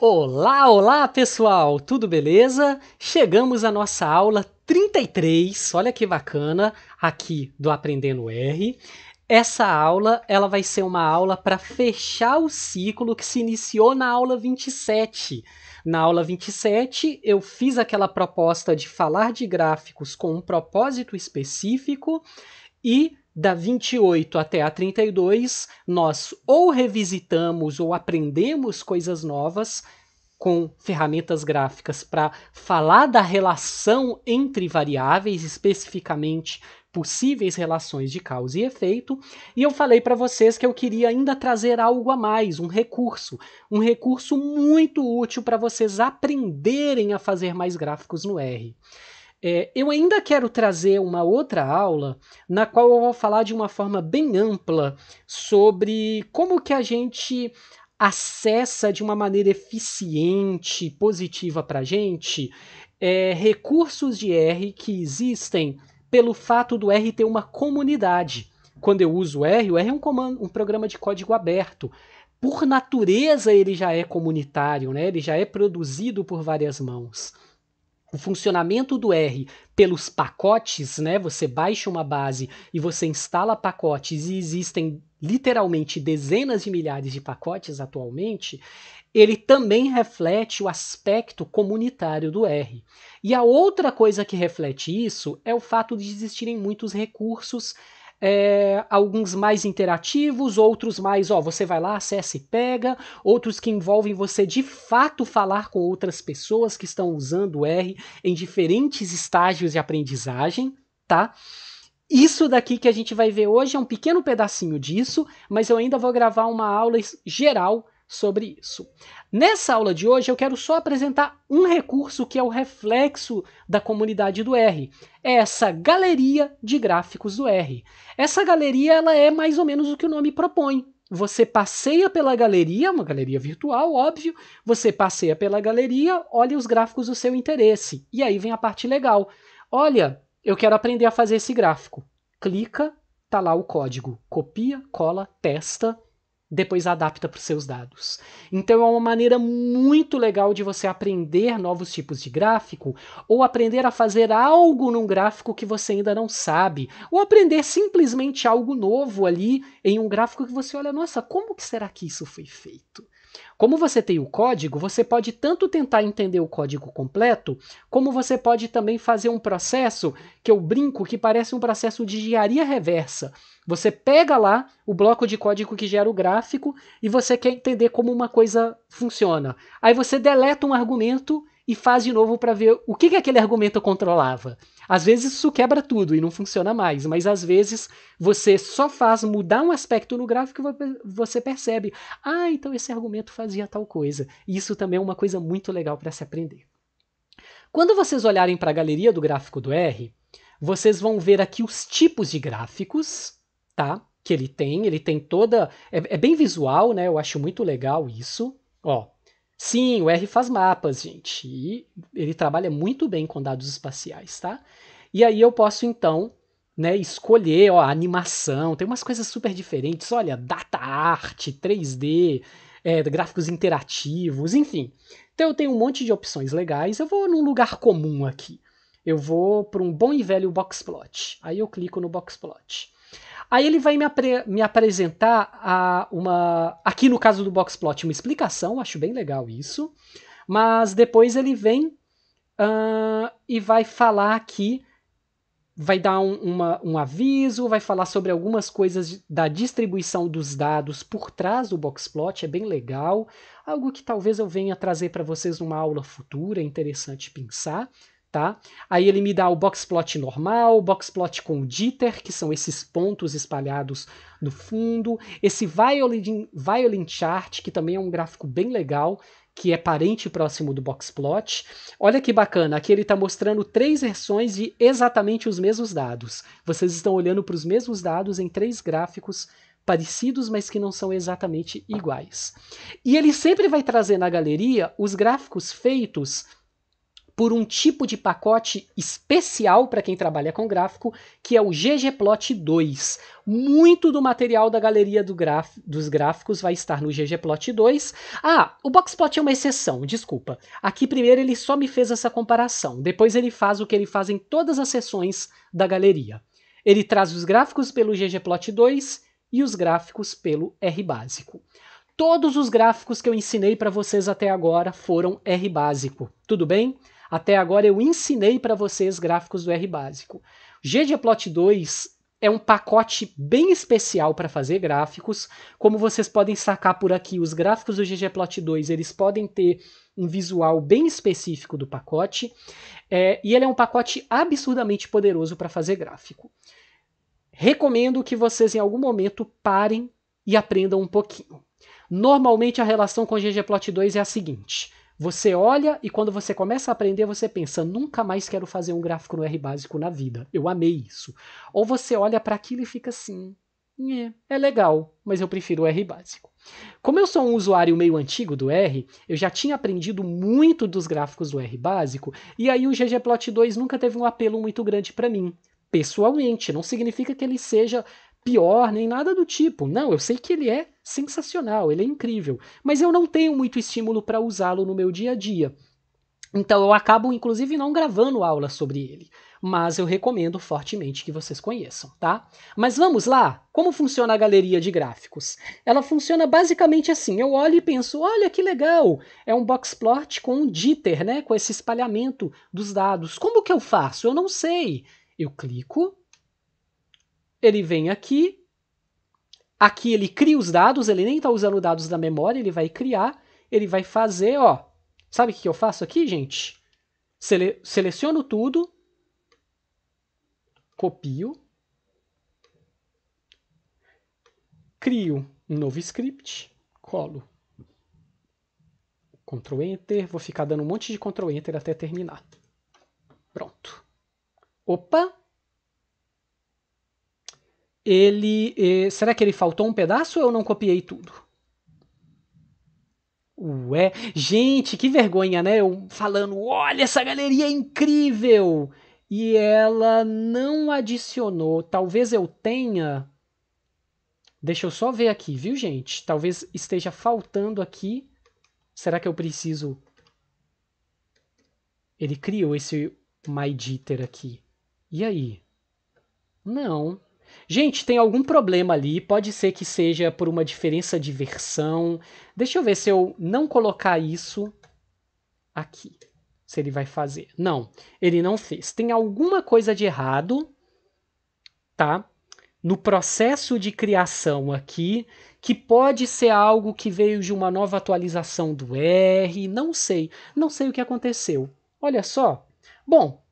Olá, olá pessoal, tudo beleza? Chegamos à nossa aula 33, olha que bacana, aqui do Aprendendo R. Essa aula, ela vai ser uma aula para fechar o ciclo que se iniciou na aula 27. Na aula 27, eu fiz aquela proposta de falar de gráficos com um propósito específico e da 28 até a 32, nós ou revisitamos ou aprendemos coisas novas com ferramentas gráficas para falar da relação entre variáveis, especificamente possíveis relações de causa e efeito, e eu falei para vocês que eu queria ainda trazer algo a mais, um recurso, um recurso muito útil para vocês aprenderem a fazer mais gráficos no R. É, eu ainda quero trazer uma outra aula na qual eu vou falar de uma forma bem ampla sobre como que a gente acessa de uma maneira eficiente, positiva para a gente, é, recursos de R que existem pelo fato do R ter uma comunidade. Quando eu uso o R, o R é um, comando, um programa de código aberto por natureza ele já é comunitário, né? ele já é produzido por várias mãos o funcionamento do R pelos pacotes, né? Você baixa uma base e você instala pacotes e existem literalmente dezenas de milhares de pacotes atualmente, ele também reflete o aspecto comunitário do R. E a outra coisa que reflete isso é o fato de existirem muitos recursos é, alguns mais interativos, outros mais, ó, você vai lá, acessa e pega, outros que envolvem você de fato falar com outras pessoas que estão usando o R em diferentes estágios de aprendizagem, tá? Isso daqui que a gente vai ver hoje é um pequeno pedacinho disso, mas eu ainda vou gravar uma aula geral sobre isso. Nessa aula de hoje eu quero só apresentar um recurso que é o reflexo da comunidade do R. É essa galeria de gráficos do R. Essa galeria ela é mais ou menos o que o nome propõe. Você passeia pela galeria, uma galeria virtual, óbvio. Você passeia pela galeria, olha os gráficos do seu interesse. E aí vem a parte legal. Olha, eu quero aprender a fazer esse gráfico. Clica, tá lá o código. Copia, cola, testa depois adapta para os seus dados. Então é uma maneira muito legal de você aprender novos tipos de gráfico ou aprender a fazer algo num gráfico que você ainda não sabe, ou aprender simplesmente algo novo ali em um gráfico que você olha, nossa, como que será que isso foi feito? Como você tem o código, você pode tanto tentar entender o código completo, como você pode também fazer um processo que eu brinco que parece um processo de engenharia reversa. Você pega lá o bloco de código que gera o gráfico e você quer entender como uma coisa funciona. Aí você deleta um argumento e faz de novo para ver o que, que aquele argumento controlava. Às vezes isso quebra tudo e não funciona mais, mas às vezes você só faz mudar um aspecto no gráfico e você percebe, ah, então esse argumento fazia tal coisa. E isso também é uma coisa muito legal para se aprender. Quando vocês olharem para a galeria do gráfico do R, vocês vão ver aqui os tipos de gráficos, tá? Que ele tem, ele tem toda. É, é, bem visual, né? Eu acho muito legal isso. Ó, Sim, o R faz mapas, gente, e ele trabalha muito bem com dados espaciais, tá? E aí eu posso, então, né, escolher ó, a animação, tem umas coisas super diferentes, olha, data art, 3D, é, gráficos interativos, enfim. Então eu tenho um monte de opções legais, eu vou num lugar comum aqui. Eu vou para um bom e velho boxplot. Aí eu clico no boxplot. Aí ele vai me, apre me apresentar a uma. Aqui no caso do Boxplot, uma explicação, acho bem legal isso. Mas depois ele vem uh, e vai falar que vai dar um, uma, um aviso, vai falar sobre algumas coisas da distribuição dos dados por trás do Boxplot, é bem legal, algo que talvez eu venha trazer para vocês numa aula futura, é interessante pensar tá? Aí ele me dá o boxplot normal, o boxplot com jitter, que são esses pontos espalhados no fundo, esse violin, violin chart, que também é um gráfico bem legal, que é parente próximo do boxplot. Olha que bacana, aqui ele está mostrando três versões de exatamente os mesmos dados. Vocês estão olhando para os mesmos dados em três gráficos parecidos, mas que não são exatamente iguais. E ele sempre vai trazer na galeria os gráficos feitos por um tipo de pacote especial para quem trabalha com gráfico, que é o ggplot 2. Muito do material da galeria do graf... dos gráficos vai estar no ggplot 2. Ah, o boxplot é uma exceção, desculpa. Aqui primeiro ele só me fez essa comparação, depois ele faz o que ele faz em todas as sessões da galeria. Ele traz os gráficos pelo ggplot 2 e os gráficos pelo R básico. Todos os gráficos que eu ensinei para vocês até agora foram R básico. Tudo bem? Até agora eu ensinei para vocês gráficos do R básico. ggplot2 é um pacote bem especial para fazer gráficos. Como vocês podem sacar por aqui, os gráficos do ggplot2 eles podem ter um visual bem específico do pacote. É, e ele é um pacote absurdamente poderoso para fazer gráfico. Recomendo que vocês em algum momento parem e aprendam um pouquinho. Normalmente a relação com ggplot2 é a seguinte: você olha e quando você começa a aprender, você pensa: nunca mais quero fazer um gráfico no R básico na vida. Eu amei isso. Ou você olha para aquilo e fica assim: é legal, mas eu prefiro o R básico. Como eu sou um usuário meio antigo do R, eu já tinha aprendido muito dos gráficos do R básico, e aí o ggplot2 nunca teve um apelo muito grande para mim, pessoalmente. Não significa que ele seja pior, nem nada do tipo. Não, eu sei que ele é sensacional, ele é incrível, mas eu não tenho muito estímulo para usá-lo no meu dia a dia. Então eu acabo inclusive não gravando aula sobre ele, mas eu recomendo fortemente que vocês conheçam, tá? Mas vamos lá, como funciona a galeria de gráficos? Ela funciona basicamente assim, eu olho e penso, olha que legal, é um boxplot com um jitter, né, com esse espalhamento dos dados. Como que eu faço? Eu não sei. Eu clico, ele vem aqui, aqui ele cria os dados, ele nem está usando dados da memória, ele vai criar, ele vai fazer, ó, sabe o que eu faço aqui, gente? Sele seleciono tudo, copio, crio um novo script, colo, Ctrl Enter, vou ficar dando um monte de Ctrl Enter até terminar. Pronto. Opa! ele. Eh, será que ele faltou um pedaço ou eu não copiei tudo? Ué, gente, que vergonha, né? Eu falando, olha, essa galeria é incrível! E ela não adicionou. Talvez eu tenha. Deixa eu só ver aqui, viu, gente? Talvez esteja faltando aqui. Será que eu preciso. Ele criou esse MyDiter aqui. E aí? Não, Gente, tem algum problema ali, pode ser que seja por uma diferença de versão. Deixa eu ver se eu não colocar isso aqui, se ele vai fazer. Não, ele não fez. Tem alguma coisa de errado, tá? No processo de criação aqui, que pode ser algo que veio de uma nova atualização do R, não sei, não sei o que aconteceu. Olha só. Bom,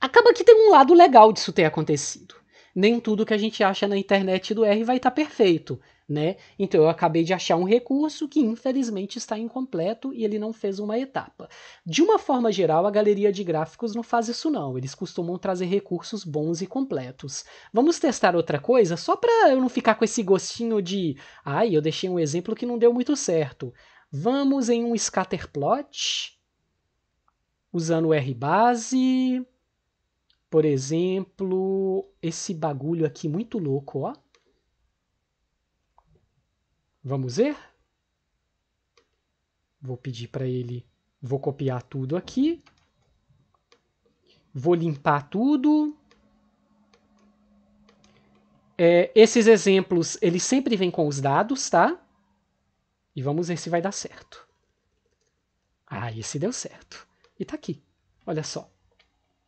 acaba que tem um lado legal disso ter acontecido nem tudo que a gente acha na internet do R vai estar tá perfeito, né? Então eu acabei de achar um recurso que infelizmente está incompleto e ele não fez uma etapa. De uma forma geral, a galeria de gráficos não faz isso não, eles costumam trazer recursos bons e completos. Vamos testar outra coisa só para eu não ficar com esse gostinho de, ai, eu deixei um exemplo que não deu muito certo. Vamos em um scatterplot usando o R base. Por exemplo, esse bagulho aqui muito louco, ó. Vamos ver? Vou pedir para ele, vou copiar tudo aqui. Vou limpar tudo. É, esses exemplos, eles sempre vêm com os dados, tá? E vamos ver se vai dar certo. Ah, esse deu certo. E tá aqui. Olha só.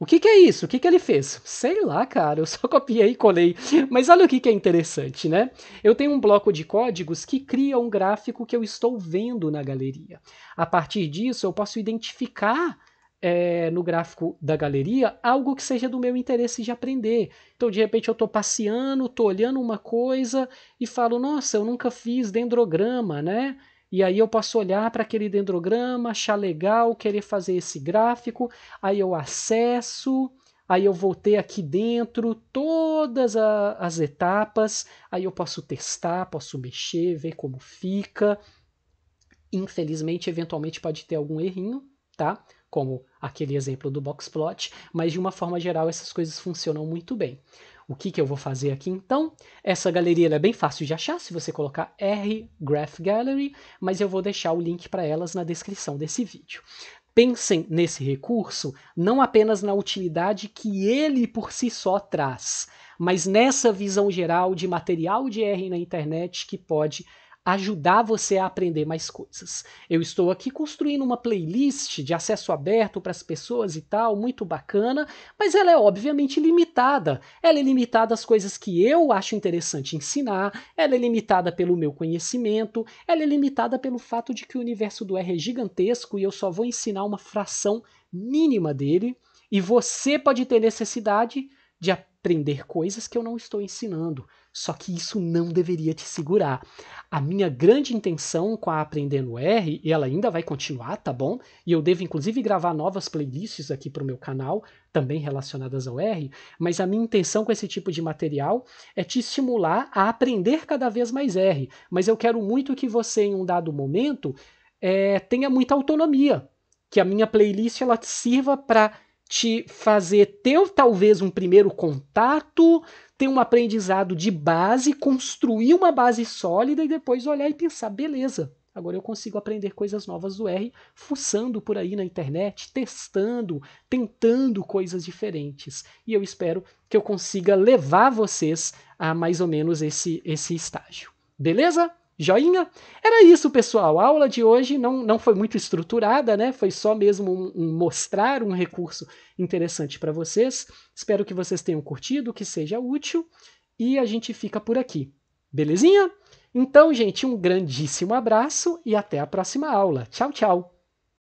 O que, que é isso? O que, que ele fez? Sei lá, cara, eu só copiei e colei. Mas olha o que, que é interessante, né? Eu tenho um bloco de códigos que cria um gráfico que eu estou vendo na galeria. A partir disso, eu posso identificar é, no gráfico da galeria algo que seja do meu interesse de aprender. Então, de repente, eu estou passeando, estou olhando uma coisa e falo, nossa, eu nunca fiz dendrograma, né? E aí eu posso olhar para aquele dendrograma, achar legal, querer fazer esse gráfico, aí eu acesso, aí eu voltei aqui dentro todas a, as etapas, aí eu posso testar, posso mexer, ver como fica. Infelizmente, eventualmente pode ter algum errinho, tá? Como aquele exemplo do boxplot, mas de uma forma geral essas coisas funcionam muito bem. O que, que eu vou fazer aqui então? Essa galeria é bem fácil de achar se você colocar R Graph Gallery, mas eu vou deixar o link para elas na descrição desse vídeo. Pensem nesse recurso não apenas na utilidade que ele por si só traz, mas nessa visão geral de material de R na internet que pode ajudar você a aprender mais coisas. Eu estou aqui construindo uma playlist de acesso aberto para as pessoas e tal, muito bacana, mas ela é obviamente limitada. Ela é limitada às coisas que eu acho interessante ensinar, ela é limitada pelo meu conhecimento, ela é limitada pelo fato de que o universo do R é gigantesco e eu só vou ensinar uma fração mínima dele, e você pode ter necessidade de aprender coisas que eu não estou ensinando. Só que isso não deveria te segurar. A minha grande intenção com a Aprendendo R, e ela ainda vai continuar, tá bom? E eu devo inclusive gravar novas playlists aqui para o meu canal, também relacionadas ao R, mas a minha intenção com esse tipo de material é te estimular a aprender cada vez mais R. Mas eu quero muito que você, em um dado momento, é, tenha muita autonomia, que a minha playlist ela sirva para te fazer ter talvez um primeiro contato, ter um aprendizado de base, construir uma base sólida e depois olhar e pensar, beleza, Agora eu consigo aprender coisas novas do R, fuçando por aí na internet, testando, tentando coisas diferentes. E eu espero que eu consiga levar vocês a mais ou menos esse, esse estágio. Beleza? Joinha? Era isso, pessoal. A aula de hoje não, não foi muito estruturada, né? Foi só mesmo um, um mostrar um recurso interessante para vocês. Espero que vocês tenham curtido, que seja útil. E a gente fica por aqui. Belezinha? Então, gente, um grandíssimo abraço e até a próxima aula. Tchau, tchau!